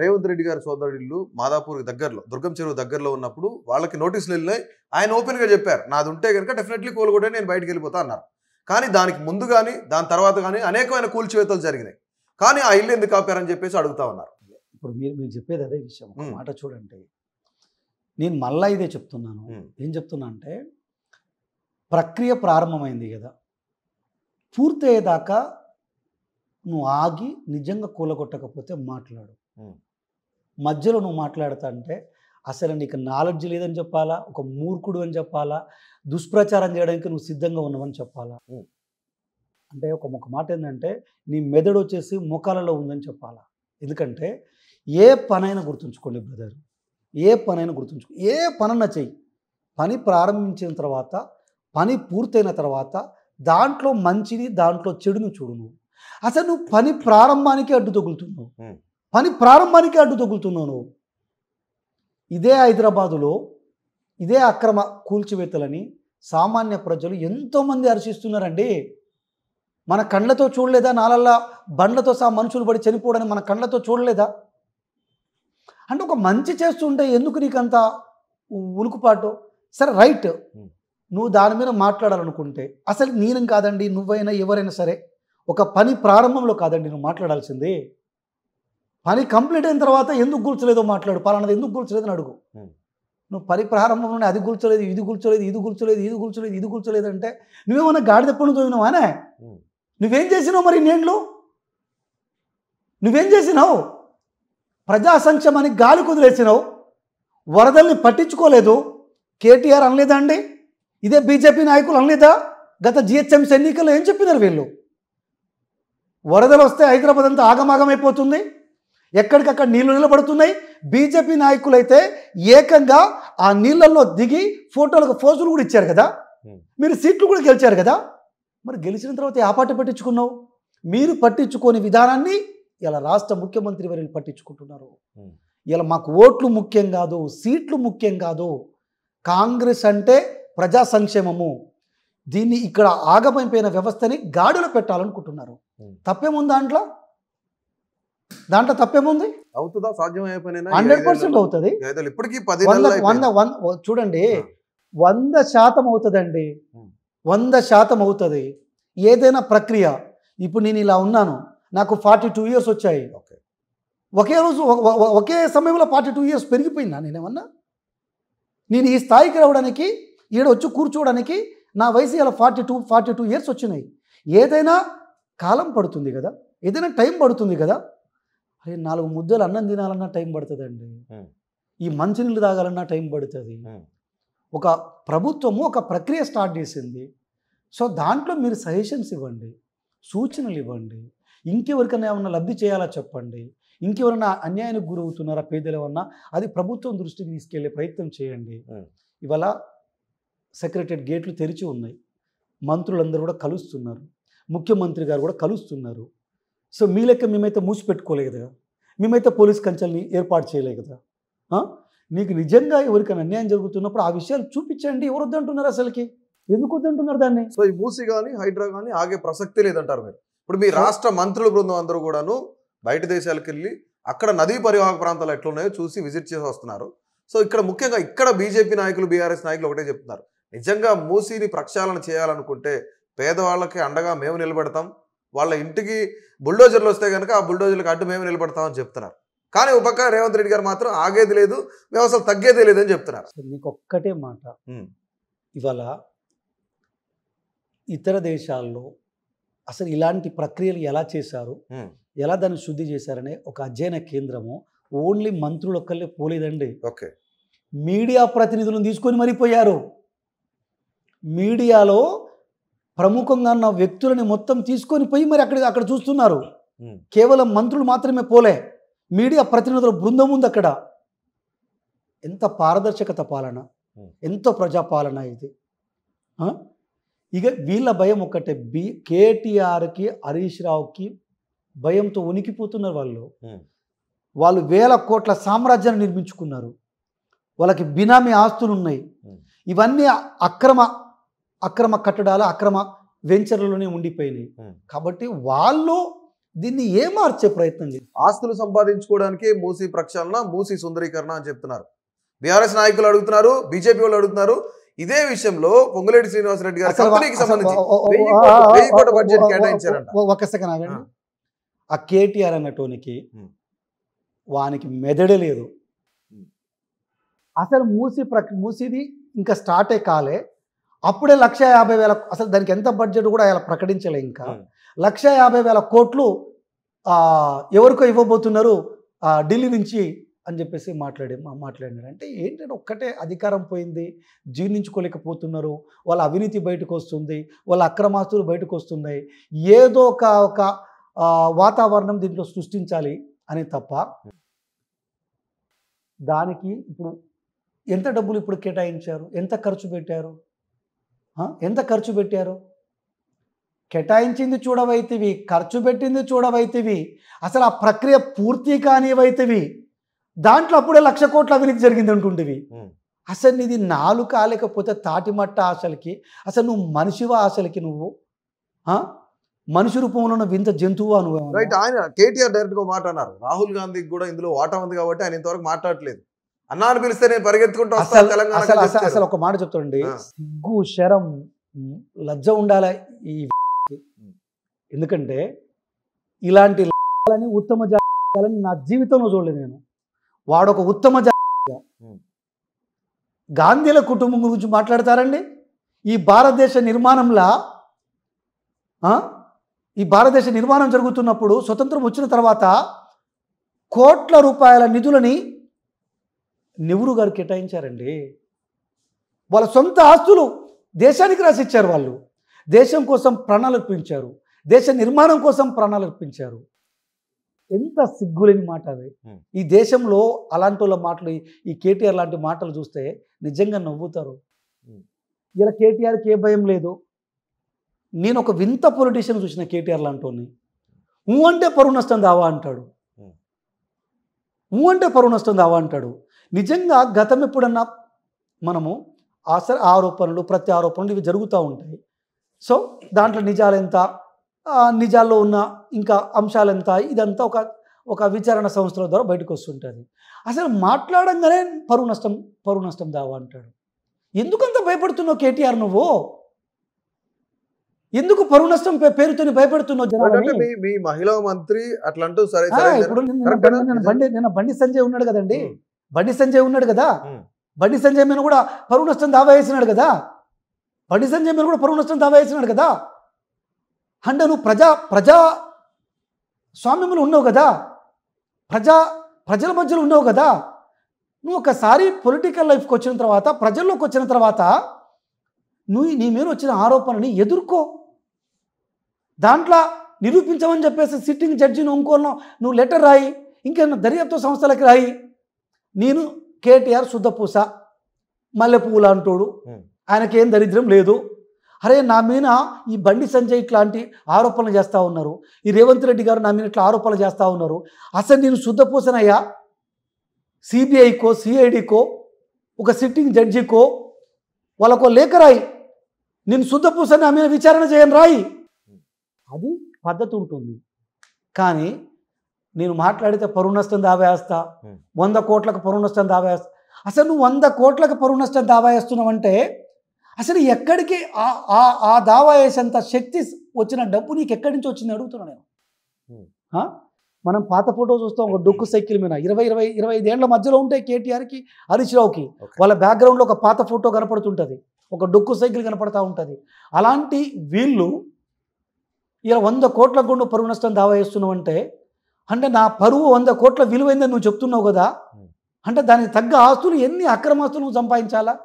రేవంత్ రెడ్డి గారి సోదరుడిల్లు మాదాపూర్ దగ్గరలో దుర్గం చెరువు దగ్గరలో ఉన్నప్పుడు వాళ్ళకి నోటీసులు వెళ్ళినాయి ఆయన ఓపెన్గా చెప్పారు నాది ఉంటే కనుక డెఫినెట్లీ కోలుకుంటే నేను బయటకు వెళ్ళిపోతా అన్నారు కానీ దానికి ముందు కానీ దాని తర్వాత కానీ అనేకమైన కూల్చివేతలు జరిగినాయి కానీ ఆ ఇల్లు ఎందుకు ఆపారని చెప్పేసి అడుగుతా ఉన్నారు ఇప్పుడు మీరు మీరు చెప్పేది అదే విషయం మాట చూడండి నేను మళ్ళా ఇదే చెప్తున్నాను ఏం చెప్తున్నా అంటే ప్రక్రియ ప్రారంభమైంది కదా పూర్తయ్యేదాకా నువ్వు ఆగి నిజంగా కూలగొట్టకపోతే మాట్లాడు మధ్యలో నువ్వు మాట్లాడతా అంటే అసలు నీకు నాలెడ్జ్ లేదని చెప్పాలా ఒక మూర్ఖుడు అని చెప్పాలా దుష్ప్రచారం చేయడానికి నువ్వు సిద్ధంగా ఉన్నావని చెప్పాలా అంటే ఒక ఒక మాట ఏంటంటే నీ మెదడు వచ్చేసి ముఖాలలో ఉందని చెప్పాలా ఎందుకంటే ఏ పనైనా గుర్తుంచుకోండి బ్రదర్ ఏ పనైనా గుర్తుంచుకో ఏ పనన్నా చెయ్యి పని ప్రారంభించిన తర్వాత పని పూర్తయిన తర్వాత దాంట్లో మంచిని దాంట్లో చెడును చూడు నువ్వు అసలు నువ్వు పని ప్రారంభానికి అడ్డు తగులుతున్నావు పని ప్రారంభానికి అడ్డు తగులుతున్నావు ఇదే హైదరాబాదులో ఇదే అక్రమ కూల్చివేతలని సామాన్య ప్రజలు ఎంతోమంది హర్షిస్తున్నారండి మన కళ్ళతో చూడలేదా నాలల్లా బండ్లతో సహా మనుషులు పడి చనిపోవడని మన కళ్ళతో చూడలేదా అంటే ఒక మంచి చేస్తుంటే ఎందుకు అంత ఉలుకుపాటు సరే రైట్ నువ్వు దాని మీద మాట్లాడాలనుకుంటే అసలు నేను కాదండి నువ్వైనా ఎవరైనా సరే ఒక పని ప్రారంభంలో కాదండి నువ్వు మాట్లాడాల్సిందే పని కంప్లీట్ అయిన తర్వాత ఎందుకు కూర్చోలేదో మాట్లాడు పాలన ఎందుకు కూర్చోలేదని అడుగు నువ్వు పని ప్రారంభంలోనే నుండి అది కూర్చోలేదు ఇది కూర్చోలేదు ఇది కూర్చోలేదు ఇది కూర్చోలేదు ఇది కూర్చోలేదు అంటే నువ్వేమన్నా గాడి తప్పని చదివినావానే నువ్వేం చేసినావు మరి నేను నువ్వేం చేసినావు ప్రజా సంక్షేమానికి గాలి కుదిలేసినావు వరదల్ని పట్టించుకోలేదు కేటీఆర్ అనలేదా అండి ఇదే బీజేపీ నాయకులు అనలేదా గత జిహెచ్ఎంసీ ఎన్నికల్లో ఏం చెప్పినారు వీళ్ళు వరదలు వస్తే హైదరాబాద్ అంతా ఆగమాగమైపోతుంది ఎక్కడికక్కడ నీళ్లు నిలబడుతున్నాయి బీజేపీ నాయకులైతే ఏకంగా ఆ నీళ్ళల్లో దిగి ఫోటోలకు ఫోజులు కూడా ఇచ్చారు కదా మీరు సీట్లు కూడా గెలిచారు కదా మరి గెలిచిన తర్వాత ఆ పాట పట్టించుకున్నావు మీరు పట్టించుకోని విధానాన్ని ఇలా రాష్ట్ర ముఖ్యమంత్రి వారిని పట్టించుకుంటున్నారు ఇలా మాకు ఓట్లు ముఖ్యం కాదు సీట్లు ముఖ్యం కాదు కాంగ్రెస్ అంటే ప్రజా సంక్షేమము దీన్ని ఇక్కడ ఆగమైపోయిన వ్యవస్థని గాడిలో పెట్టాలనుకుంటున్నారు తప్పేముందా దాంట్లో దాంట్లో తప్పేముంది అవుతుందా సాధ్యమయ్యే పని హండ్రెడ్ పర్సెంట్ అవుతుంది ఇప్పటికీ పది వంద వంద చూడండి వంద శాతం అవుతుందండి వంద శాతం అవుతుంది ఏదైనా ప్రక్రియ ఇప్పుడు నేను ఇలా ఉన్నాను నాకు ఫార్టీ టూ ఇయర్స్ వచ్చాయి ఒకే రోజు ఒకే సమయంలో ఫార్టీ టూ ఇయర్స్ పెరిగిపోయిందా నేనేమన్నా నేను ఈ స్థాయికి రావడానికి ఈడ వచ్చి కూర్చోవడానికి నా వయసు ఇలా forty two forty two years వచ్చినాయి ఏదైనా కాలం పడుతుంది కదా ఏదైనా టైం పడుతుంది కదా అరే నాలుగు ముద్దలు అన్నం తినాలన్నా టైం పడుతుందండి ఈ మంచినీళ్ళు తాగాలన్నా టైం పడుతుంది ఒక ప్రభుత్వము ఒక ప్రక్రియ స్టార్ట్ చేసింది సో దాంట్లో మీరు సజెషన్స్ ఇవ్వండి సూచనలు ఇవ్వండి ఇంకెవరికైనా ఏమన్నా లబ్ధి చేయాలా చెప్పండి ఇంకెవరైనా అన్యాయానికి గురవుతున్నారా పేదలు ఏమన్నా అది ప్రభుత్వం దృష్టికి తీసుకెళ్లే ప్రయత్నం చేయండి ఇవాళ సెక్రటరీ గేట్లు తెరిచి ఉన్నాయి మంత్రులందరూ కూడా కలుస్తున్నారు ముఖ్యమంత్రి గారు కూడా కలుస్తున్నారు సో మీ లెక్క మేమైతే మూసిపెట్టుకోలేదు కదా మేమైతే పోలీస్ కంచెల్ని ఏర్పాటు చేయలేదు కదా నీకు నిజంగా ఎవరికైనా అన్యాయం జరుగుతున్నప్పుడు ఆ విషయాలు చూపించండి ఎవరు వద్దంటున్నారు అసలుకి ఎందుకు వద్దంటున్నారు దాన్ని సో ఈ మూసి కానీ హైడ్రా కానీ ఆగే ప్రసక్తి లేదంటారు మీరు ఇప్పుడు మీ రాష్ట్ర మంత్రుల బృందం అందరూ కూడాను బయట దేశాలకు వెళ్ళి అక్కడ నదీ పరివాహక ప్రాంతాలు ఎట్లున్నాయో చూసి విజిట్ చేసి వస్తున్నారు సో ఇక్కడ ముఖ్యంగా ఇక్కడ బీజేపీ నాయకులు బీఆర్ఎస్ నాయకులు ఒకటే చెప్తున్నారు నిజంగా మూసీని ప్రక్షాళన చేయాలనుకుంటే పేదవాళ్ళకి అండగా మేము నిలబెడతాం వాళ్ళ ఇంటికి బుల్డోజర్లు వస్తే కనుక ఆ బుల్డోజర్లకు అడ్డు మేము నిలబడతామని చెప్తున్నారు కానీ ఒక పక్క రేవంత్ రెడ్డి గారు మాత్రం ఆగేది లేదు మేము అసలు తగ్గేది లేదని చెప్తున్నారు మీకు ఒక్కటే మాట ఇవాళ ఇతర దేశాల్లో అసలు ఇలాంటి ప్రక్రియలు ఎలా చేశారు ఎలా దాన్ని శుద్ధి చేశారనే ఒక అధ్యయన కేంద్రము ఓన్లీ మంత్రులు ఒక్కళ్ళే పోలేదండి ఓకే మీడియా ప్రతినిధులను తీసుకొని మరిపోయారు మీడియాలో ప్రముఖంగా ఉన్న వ్యక్తులని మొత్తం తీసుకొని పోయి మరి అక్కడ అక్కడ చూస్తున్నారు కేవలం మంత్రులు మాత్రమే పోలే మీడియా ప్రతినిధుల బృందం ఉంది అక్కడ ఎంత పారదర్శకత పాలన ఎంతో ప్రజాపాలన ఇది ఇక వీళ్ళ భయం ఒక్కటే బి కేటీఆర్కి హరీష్ రావుకి భయంతో ఉనికిపోతున్నారు వాళ్ళు వాళ్ళు వేల కోట్ల సామ్రాజ్యాన్ని నిర్మించుకున్నారు వాళ్ళకి బినామీ ఆస్తులు ఉన్నాయి ఇవన్నీ అక్రమ అక్రమ కట్టడాలు అక్రమ వెంచర్లోనే ఉండిపోయినాయి కాబట్టి వాళ్ళు దీన్ని ఏమార్చే ప్రయత్నం చేసి ఆస్తులు సంపాదించుకోవడానికి మూసీ ప్రక్షాళన మూసీ సుందరీకరణ అని చెప్తున్నారు బీఆర్ఎస్ నాయకులు అడుగుతున్నారు బీజేపీ వాళ్ళు అడుగుతున్నారు ఇదే విషయంలో పొంగులేటి శ్రీనివాసరెడ్డి గారు కంపెనీకి సంబంధించి బడ్జెట్ ఆ కేటీఆర్ అన్నటోనికి వానికి మెదడే లేదు అసలు మూసి ప్ర మూసిది ఇంకా స్టార్టే కాలే అప్పుడే లక్ష యాభై వేల అసలు దానికి ఎంత బడ్జెట్ కూడా అలా ప్రకటించలే ఇంకా లక్ష యాభై వేల కోట్లు ఎవరికో ఇవ్వబోతున్నారు ఢిల్లీ నుంచి అని చెప్పేసి మాట్లాడే మాట్లాడినారు అంటే ఏంటంటే ఒక్కటే అధికారం పోయింది జీర్ణించుకోలేకపోతున్నారు వాళ్ళ అవినీతి బయటకు వస్తుంది వాళ్ళ అక్రమాస్తులు బయటకు వస్తున్నాయి ఏదో ఒక ఒక వాతావరణం దీంట్లో సృష్టించాలి అని తప్ప దానికి ఇప్పుడు ఎంత డబ్బులు ఇప్పుడు కేటాయించారు ఎంత ఖర్చు పెట్టారు ఎంత ఖర్చు పెట్టారు కేటాయించింది చూడవైతివి ఖర్చు పెట్టింది చూడవైతివి అసలు ఆ ప్రక్రియ పూర్తి కానివైతివి దాంట్లో అప్పుడే లక్ష కోట్ల అవినీతి జరిగింది అంటుండేవి అసలు నీది నాలుక కాలేకపోతే తాటిమట్ట ఆశలకి అసలు నువ్వు మనిషివా ఆశలకి నువ్వు మనిషి రూపంలో ఉన్న వింత జంతువు అనుభవం రైట్ ఆయన కేటీఆర్ డైరెక్ట్గా గా అన్నారు రాహుల్ గాంధీకి కూడా ఇందులో వాటా ఉంది కాబట్టి ఆయన ఇంతవరకు మాట్లాడలేదు అన్నాను పిలిస్తే నేను పరిగెత్తుకుంటూ వస్తాను తెలంగాణ అసలు అసలు ఒక మాట చెప్తుండీ సిగ్గు శరం లజ్జ ఉండాలి ఈ ఎందుకంటే ఇలాంటి ఉత్తమ జాతీయాలని నా జీవితంలో చూడలేదు నేను వాడొక ఉత్తమ జాతీయ గాంధీల కుటుంబం గురించి మాట్లాడతారండి ఈ భారతదేశ నిర్మాణంలా ఈ భారతదేశ నిర్మాణం జరుగుతున్నప్పుడు స్వతంత్రం వచ్చిన తర్వాత కోట్ల రూపాయల నిధులని నెహ్రూ గారు కేటాయించారండి వాళ్ళ సొంత ఆస్తులు దేశానికి రాసిచ్చారు వాళ్ళు దేశం కోసం ప్రాణాలు అర్పించారు దేశ నిర్మాణం కోసం ప్రాణాలు అర్పించారు ఎంత సిగ్గులేని మాట అది ఈ దేశంలో అలాంటి వాళ్ళ మాటలు ఈ కేటీఆర్ లాంటి మాటలు చూస్తే నిజంగా నవ్వుతారు ఇలా కేటీఆర్కి ఏ భయం లేదు నేను ఒక వింత పొలిటీషియన్ చూసిన కేటీఆర్ లాంటి ఊ అంటే పరువు నష్టం దావా అంటాడు ఊ అంటే పరువు నష్టం దావా అంటాడు నిజంగా గతం ఎప్పుడన్నా మనము ఆశ ఆరోపణలు ప్రతి ఆరోపణలు ఇవి జరుగుతూ ఉంటాయి సో దాంట్లో నిజాలు ఎంత నిజాల్లో ఉన్న ఇంకా అంశాలు ఎంత ఇదంతా ఒక ఒక విచారణ సంస్థల ద్వారా బయటకు వస్తుంటుంది అసలు మాట్లాడంగానే పరువు నష్టం పరువు నష్టం దావా అంటాడు ఎందుకంత భయపడుతున్నావు కేటీఆర్ నువ్వు ఎందుకు పరువు నష్టం పేరుతో భయపడుతున్నావు మీ మహిళా మంత్రి అట్లా అంటూ సరే ఇప్పుడు బండి సంజయ్ ఉన్నాడు కదండి బండి సంజయ్ ఉన్నాడు కదా బండి సంజయ్ మీద కూడా పరువు నష్టం దావా వేసినాడు కదా బండి సంజయ్ మీద కూడా పరువు నష్టం దావా వేసినాడు కదా అంటే నువ్వు ప్రజా ప్రజా స్వామ్యములు ఉన్నావు కదా ప్రజా ప్రజల మధ్యలో ఉన్నావు కదా నువ్వు ఒకసారి పొలిటికల్ లైఫ్కి వచ్చిన తర్వాత ప్రజల్లోకి వచ్చిన తర్వాత నువ్వు నీ మీద వచ్చిన ఆరోపణని ఎదుర్కో దాంట్లో నిరూపించమని చెప్పేసి సిట్టింగ్ జడ్జిని ఇంకోళ్ళను నువ్వు లెటర్ రాయి ఇంకేమన్నా దర్యాప్తు సంస్థలకు రాయి నేను కేటీఆర్ శుద్ధపూస మల్లెపూలు అంటాడు ఆయనకేం దరిద్రం లేదు అరే నా మీద ఈ బండి సంజయ్ ఇట్లాంటి ఆరోపణలు చేస్తూ ఉన్నారు ఈ రేవంత్ రెడ్డి గారు నా మీద ఇట్లా ఆరోపణలు చేస్తూ ఉన్నారు అసలు నేను పూసనయ్యా సిబిఐకో సిఐడికో ఒక సిట్టింగ్ జడ్జికో వాళ్ళకో లేఖ రాయి నేను ఆ మీద విచారణ చేయను రాయి అది పద్ధతి ఉంటుంది కానీ నేను మాట్లాడితే పరువు నష్టం దావేస్తా వంద కోట్లకు పరువు నష్టం దావేస్తా అసలు నువ్వు వంద కోట్లకు పరువు నష్టం దావా వేస్తున్నావంటే అసలు ఎక్కడికి ఆ దావా వేసేంత శక్తి వచ్చిన డబ్బు నీకు ఎక్కడి నుంచి వచ్చింది అడుగుతున్నా నేను మనం పాత ఫోటో చూస్తాం ఒక డొక్కు సైకిల్ మీద ఇరవై ఇరవై ఇరవై ఐదేళ్ల మధ్యలో ఉంటే కేటీఆర్కి హరీష్ రావుకి వాళ్ళ బ్యాక్గ్రౌండ్లో ఒక పాత ఫోటో కనపడుతుంటుంది ఒక డొక్కు సైకిల్ కనపడతా ఉంటుంది అలాంటి వీళ్ళు ఇలా వంద కోట్ల గుండు పరువు నష్టం దావా వేస్తున్నావు అంటే అంటే నా పరువు వంద కోట్ల విలువైందని నువ్వు చెప్తున్నావు కదా అంటే దానికి తగ్గ ఆస్తులు ఎన్ని అక్రమాస్తులు నువ్వు సంపాదించాలా